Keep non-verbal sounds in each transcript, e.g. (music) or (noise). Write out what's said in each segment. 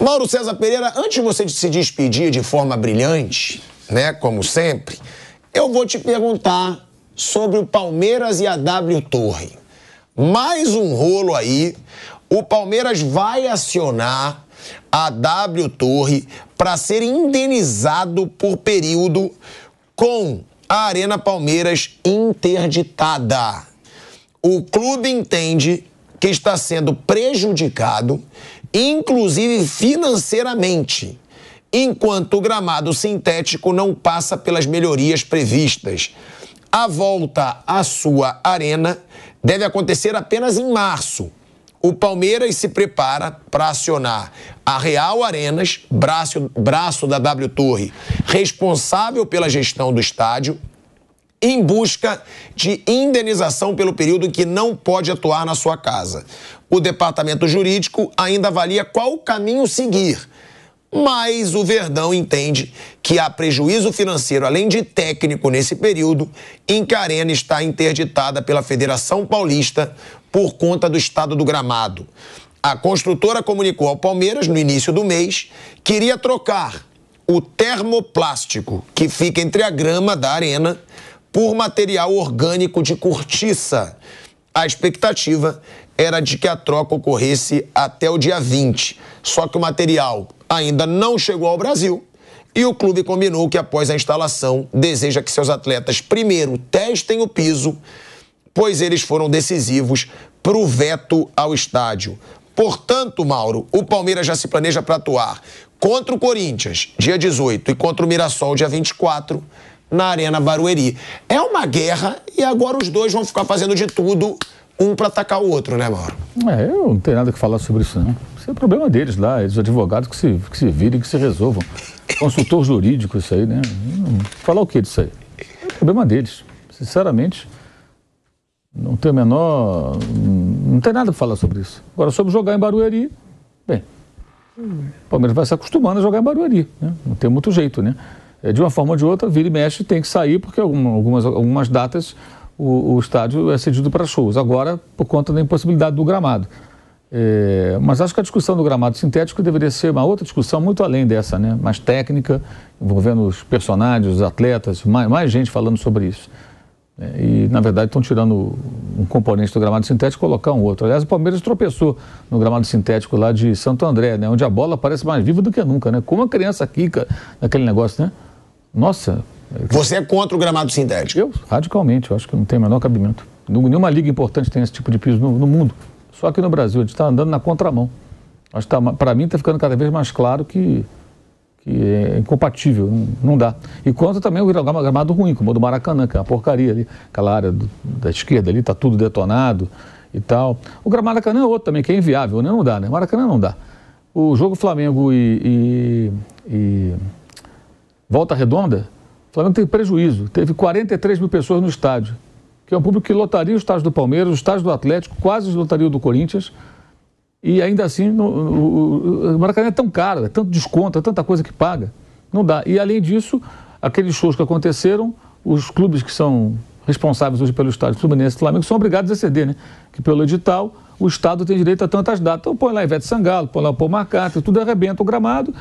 Mauro César Pereira, antes de você se despedir de forma brilhante, né, como sempre, eu vou te perguntar sobre o Palmeiras e a W Torre. Mais um rolo aí. O Palmeiras vai acionar a W Torre para ser indenizado por período com a Arena Palmeiras interditada. O clube entende que está sendo prejudicado inclusive financeiramente, enquanto o gramado sintético não passa pelas melhorias previstas. A volta à sua arena deve acontecer apenas em março. O Palmeiras se prepara para acionar a Real Arenas, braço, braço da W Torre, responsável pela gestão do estádio, em busca de indenização pelo período em que não pode atuar na sua casa. O departamento jurídico ainda avalia qual caminho seguir, mas o Verdão entende que há prejuízo financeiro, além de técnico, nesse período em que a arena está interditada pela Federação Paulista por conta do estado do gramado. A construtora comunicou ao Palmeiras, no início do mês, que iria trocar o termoplástico que fica entre a grama da arena por material orgânico de cortiça. A expectativa era de que a troca ocorresse até o dia 20. Só que o material ainda não chegou ao Brasil e o clube combinou que após a instalação deseja que seus atletas primeiro testem o piso, pois eles foram decisivos para o veto ao estádio. Portanto, Mauro, o Palmeiras já se planeja para atuar contra o Corinthians, dia 18, e contra o Mirassol, dia 24 na Arena Barueri. É uma guerra e agora os dois vão ficar fazendo de tudo um para atacar o outro, né, Mauro? É, eu não tenho nada que falar sobre isso, não. Isso é problema deles lá, eles advogados que se, que se virem, que se resolvam. Consultor jurídico, isso aí, né? Falar o que disso aí? É problema deles. Sinceramente, não tem a menor. Não tem nada que falar sobre isso. Agora, sobre jogar em Barueri, bem, o Palmeiras vai se acostumando a jogar em Barueri, né? Não tem muito jeito, né? É, de uma forma ou de outra, vira e mexe, tem que sair, porque algumas, algumas datas o, o estádio é cedido para shows. Agora, por conta da impossibilidade do gramado. É, mas acho que a discussão do gramado sintético deveria ser uma outra discussão muito além dessa, né? mais técnica, envolvendo os personagens, os atletas, mais, mais gente falando sobre isso. É, e, na verdade, estão tirando um componente do gramado sintético e colocar um outro. Aliás, o Palmeiras tropeçou no gramado sintético lá de Santo André, né? onde a bola parece mais viva do que nunca. Né? Como a criança quica naquele negócio, né? Nossa. Você é contra o gramado sintético? Eu, radicalmente. Eu acho que não tem o menor cabimento. Nenhuma liga importante tem esse tipo de piso no, no mundo. Só que no Brasil, a gente está andando na contramão. Acho que tá, para mim está ficando cada vez mais claro que, que é incompatível, não, não dá. E quanto também o gramado ruim, como o do Maracanã, que é uma porcaria ali, aquela área do, da esquerda ali, está tudo detonado e tal. O gramado Maracanã é outro também, que é inviável, né? não dá, né? Maracanã não dá. O jogo Flamengo e, e, e Volta Redonda, o Flamengo teve prejuízo. Teve 43 mil pessoas no estádio, que é um público que lotaria o estádio do Palmeiras, o estádio do Atlético, quase lotaria o do Corinthians. E ainda assim, no, o, o Maracanã é tão caro, é tanto desconto, é tanta coisa que paga. Não dá. E além disso, aqueles shows que aconteceram, os clubes que são responsáveis hoje pelo estádio Fluminense e Flamengo são obrigados a ceder, né? Que pelo edital o Estado tem direito a tantas datas. Então põe lá Ivete Sangalo, põe lá o Paul Marcato, tudo arrebenta o gramado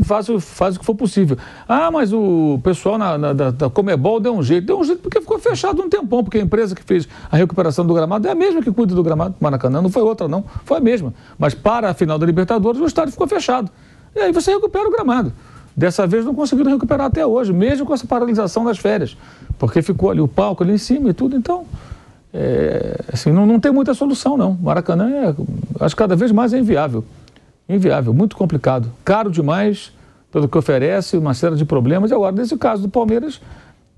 e faz, faz o que for possível. Ah, mas o pessoal na, na, da, da Comebol deu um jeito. Deu um jeito porque ficou fechado um tempão, porque a empresa que fez a recuperação do gramado é a mesma que cuida do gramado do Maracanã, não foi outra não, foi a mesma. Mas para a final da Libertadores o estádio ficou fechado. E aí você recupera o gramado. Dessa vez não conseguiram recuperar até hoje, mesmo com essa paralisação das férias, porque ficou ali o palco ali em cima e tudo, então... É, assim, não, não tem muita solução, não. Maracanã, é, acho que cada vez mais é inviável inviável, muito complicado, caro demais pelo que oferece, uma série de problemas. E agora, nesse caso do Palmeiras,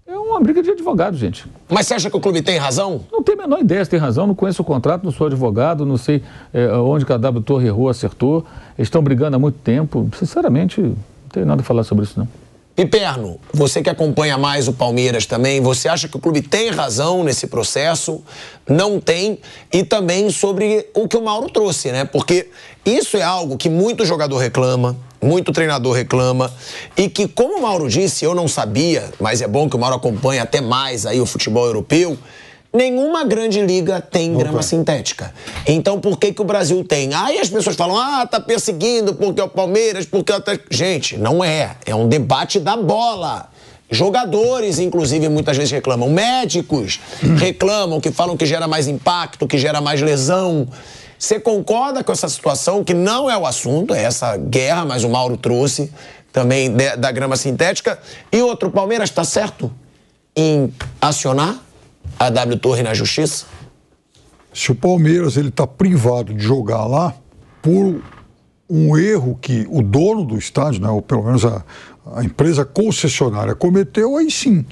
é uma briga de advogado, gente. Mas você acha que o clube tem razão? Não tenho a menor ideia se tem razão. Não conheço o contrato, não sou advogado, não sei é, onde que a W Torre errou, acertou. Eles estão brigando há muito tempo. Sinceramente, não tenho nada a falar sobre isso, não. Piperno, você que acompanha mais o Palmeiras também, você acha que o clube tem razão nesse processo? Não tem? E também sobre o que o Mauro trouxe, né? Porque isso é algo que muito jogador reclama, muito treinador reclama e que, como o Mauro disse, eu não sabia, mas é bom que o Mauro acompanhe até mais aí o futebol europeu. Nenhuma grande liga tem Opa. grama sintética. Então por que, que o Brasil tem? Aí as pessoas falam, ah, tá perseguindo porque é o Palmeiras, porque é o... Gente, não é. É um debate da bola. Jogadores, inclusive, muitas vezes reclamam. Médicos reclamam, que falam que gera mais impacto, que gera mais lesão. Você concorda com essa situação, que não é o assunto, é essa guerra, mas o Mauro trouxe também da grama sintética. E outro, Palmeiras está certo em acionar a W Torre na justiça? Se o Palmeiras ele está privado de jogar lá por um erro que o dono do estádio, né, ou pelo menos a, a empresa concessionária cometeu, aí sim.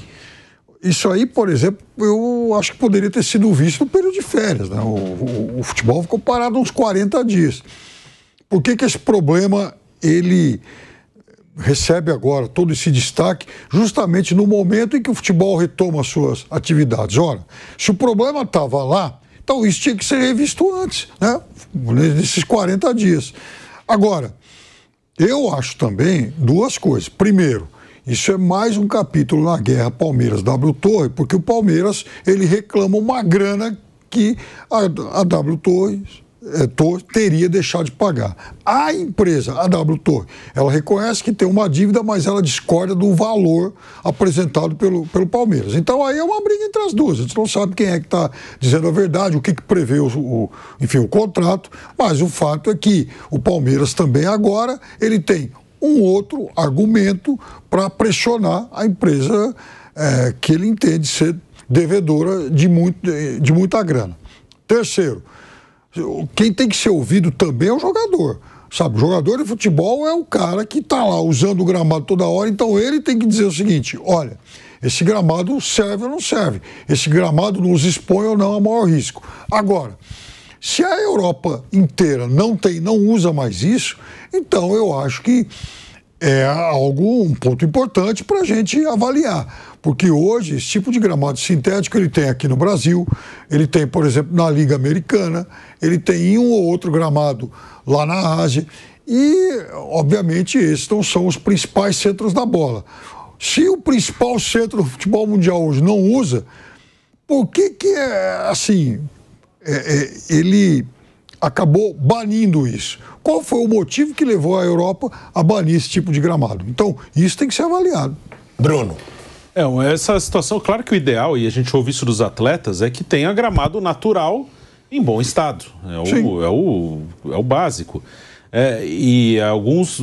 Isso aí, por exemplo, eu acho que poderia ter sido visto no período de férias. Né? O, o, o futebol ficou parado uns 40 dias. Por que, que esse problema ele recebe agora todo esse destaque justamente no momento em que o futebol retoma suas atividades. Ora, se o problema estava lá, então isso tinha que ser revisto antes, né? Nesses 40 dias. Agora, eu acho também duas coisas. Primeiro, isso é mais um capítulo na guerra Palmeiras W Torre, porque o Palmeiras ele reclama uma grana que a, a W Torres eh, teria deixado de pagar. A empresa, a W Tor, ela reconhece que tem uma dívida, mas ela discorda do valor apresentado pelo, pelo Palmeiras. Então aí é uma briga entre as duas. A gente não sabe quem é que está dizendo a verdade, o que, que prevê o, o, enfim, o contrato, mas o fato é que o Palmeiras também agora ele tem um outro argumento para pressionar a empresa é, que ele entende ser devedora de, muito, de muita grana. Terceiro, quem tem que ser ouvido também é o jogador. Sabe, o jogador de futebol é o cara que está lá usando o gramado toda hora, então ele tem que dizer o seguinte: olha, esse gramado serve ou não serve, esse gramado nos expõe ou não a maior risco. Agora, se a Europa inteira não tem, não usa mais isso, então eu acho que é algo, um ponto importante para a gente avaliar. Porque hoje, esse tipo de gramado sintético ele tem aqui no Brasil, ele tem, por exemplo, na Liga Americana, ele tem um ou outro gramado lá na Ásia. E, obviamente, esses não são os principais centros da bola. Se o principal centro do futebol mundial hoje não usa, por que que é assim? É, é, ele acabou banindo isso. Qual foi o motivo que levou a Europa a banir esse tipo de gramado? Então, isso tem que ser avaliado. Bruno. É, essa situação, claro que o ideal, e a gente ouve isso dos atletas, é que tenha gramado natural em bom estado. É o, Sim. é o, é o básico. É, e alguns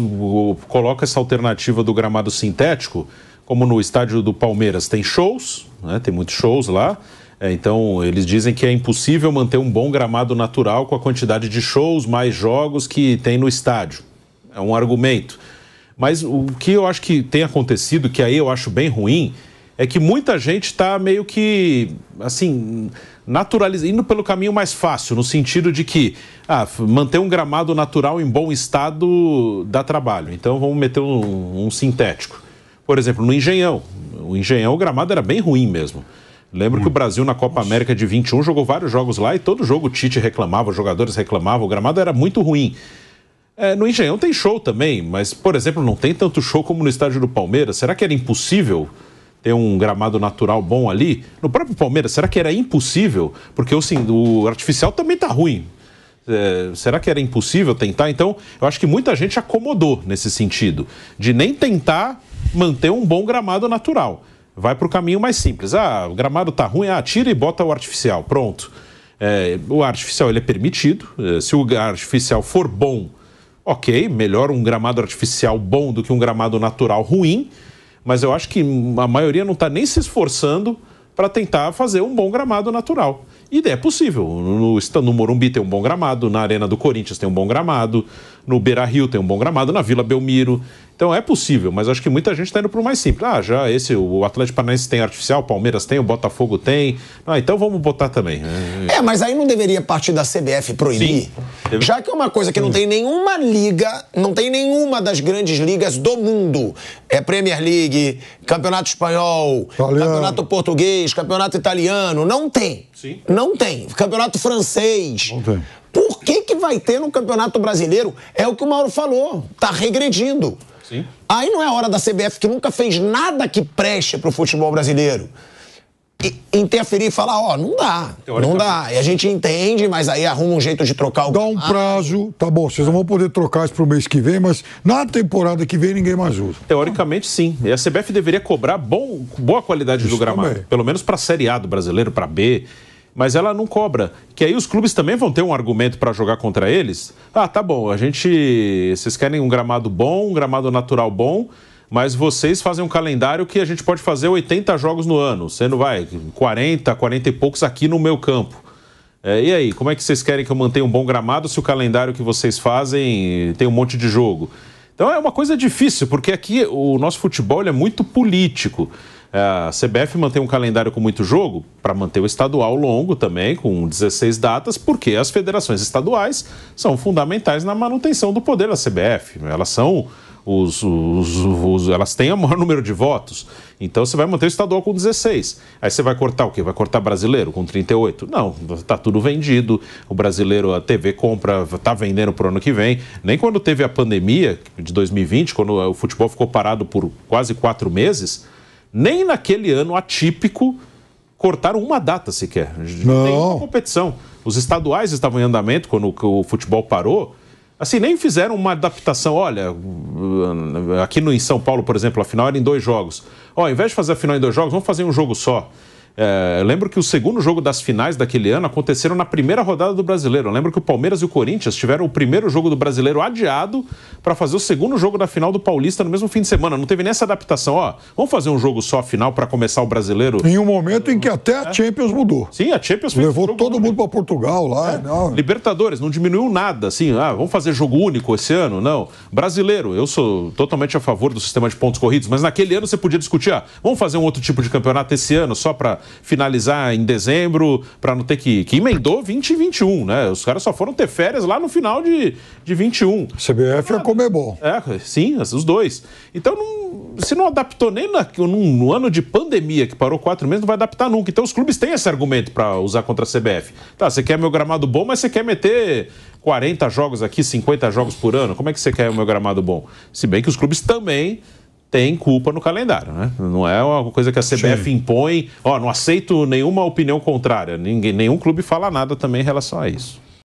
colocam essa alternativa do gramado sintético, como no estádio do Palmeiras tem shows, né, tem muitos shows lá, é, então, eles dizem que é impossível manter um bom gramado natural com a quantidade de shows mais jogos que tem no estádio. É um argumento. Mas o que eu acho que tem acontecido, que aí eu acho bem ruim, é que muita gente está meio que, assim, naturalizando, indo pelo caminho mais fácil, no sentido de que ah, manter um gramado natural em bom estado dá trabalho. Então, vamos meter um, um sintético. Por exemplo, no Engenhão. O Engenhão, o gramado era bem ruim mesmo. Lembro Muito. que o Brasil na Copa América de 21 jogou vários jogos lá e todo jogo o Tite reclamava, os jogadores reclamavam, o gramado era muito ruim. É, no Engenhão tem show também, mas, por exemplo, não tem tanto show como no estádio do Palmeiras. Será que era impossível ter um gramado natural bom ali? No próprio Palmeiras, será que era impossível? Porque assim, o artificial também está ruim. É, será que era impossível tentar? Então, eu acho que muita gente acomodou nesse sentido, de nem tentar manter um bom gramado natural vai para o caminho mais simples. Ah, o gramado está ruim, ah, tira e bota o artificial, pronto. É, o artificial ele é permitido, é, se o artificial for bom, ok, melhor um gramado artificial bom do que um gramado natural ruim, mas eu acho que a maioria não está nem se esforçando para tentar fazer um bom gramado natural. E é possível. No, no Morumbi tem um bom gramado, na Arena do Corinthians tem um bom gramado, no Beira Rio tem um bom gramado, na Vila Belmiro. Então é possível, mas acho que muita gente está indo para o mais simples. Ah, já esse, o Atlético Paranaense tem artificial, o Palmeiras tem, o Botafogo tem. Ah, então vamos botar também. Né? É, mas aí não deveria partir da CBF proibir? Sim. Já que é uma coisa que não tem nenhuma liga, não tem nenhuma das grandes ligas do mundo. É Premier League, Campeonato Espanhol, italiano. Campeonato Português, Campeonato Italiano. Não tem. Sim. Não tem. Campeonato Francês. Não tem. Por que, que vai ter no Campeonato Brasileiro? É o que o Mauro falou. Está regredindo. Sim. Aí não é hora da CBF, que nunca fez nada que preste para o futebol brasileiro, e interferir e falar, ó, oh, não dá, não dá. E a gente entende, mas aí arruma um jeito de trocar o... Dá um ah. prazo, tá bom, vocês não vão poder trocar isso pro mês que vem, mas na temporada que vem ninguém mais usa. Teoricamente, sim. E a CBF deveria cobrar bom, boa qualidade isso do gramado. Também. Pelo menos pra Série A do brasileiro, pra B mas ela não cobra. Que aí os clubes também vão ter um argumento para jogar contra eles. Ah, tá bom, a gente. Vocês querem um gramado bom, um gramado natural bom, mas vocês fazem um calendário que a gente pode fazer 80 jogos no ano, sendo, vai, 40, 40 e poucos aqui no meu campo. É, e aí, como é que vocês querem que eu mantenha um bom gramado se o calendário que vocês fazem tem um monte de jogo? Então é uma coisa difícil, porque aqui o nosso futebol é muito político. É, a CBF mantém um calendário com muito jogo para manter o estadual longo também, com 16 datas, porque as federações estaduais são fundamentais na manutenção do poder da CBF. Elas são os, os, os, elas têm o maior (laughs) número de votos. Então você vai manter o estadual com 16. Aí você vai cortar o quê? Vai cortar brasileiro com 38? Não, tá tudo vendido. O brasileiro, a TV compra, tá vendendo pro ano que vem. Nem quando teve a pandemia de 2020, quando o futebol ficou parado por quase quatro meses, nem naquele ano atípico cortaram uma data sequer. Não. Nenhuma competição. Os estaduais estavam em andamento quando o futebol parou. Assim, nem fizeram uma adaptação. Olha, aqui no, em São Paulo, por exemplo, a final era em dois jogos. Ó, ao invés de fazer a final em dois jogos, vamos fazer um jogo só. É, eu lembro que o segundo jogo das finais daquele ano aconteceram na primeira rodada do Brasileiro. Eu lembro que o Palmeiras e o Corinthians tiveram o primeiro jogo do Brasileiro adiado para fazer o segundo jogo da final do Paulista no mesmo fim de semana. Não teve nem essa adaptação. Ó, vamos fazer um jogo só final para começar o Brasileiro? Em um momento em que até a é. Champions mudou. Sim, a Champions levou todo mundo para Portugal lá. É. Não. Né? Libertadores não diminuiu nada. Assim, ah, vamos fazer jogo único esse ano? Não. Brasileiro, eu sou totalmente a favor do sistema de pontos corridos, mas naquele ano você podia discutir, ah, vamos fazer um outro tipo de campeonato esse ano só para finalizar em dezembro, para não ter que. Que emendou 20 e 21, né? Os caras só foram ter férias lá no final de, de 21. CBF é, é bom É, sim, os dois. Então, não, se não adaptou nem na, no ano de pandemia, que parou quatro meses, não vai adaptar nunca. Então, os clubes têm esse argumento para usar contra a CBF. Tá, você quer meu gramado bom, mas você quer meter 40 jogos aqui, 50 jogos por ano. Como é que você quer o meu gramado bom? Se bem que os clubes também tem culpa no calendário, né? Não é uma coisa que a CBF Sim. impõe, ó, não aceito nenhuma opinião contrária. Ninguém, nenhum clube fala nada também em relação a isso.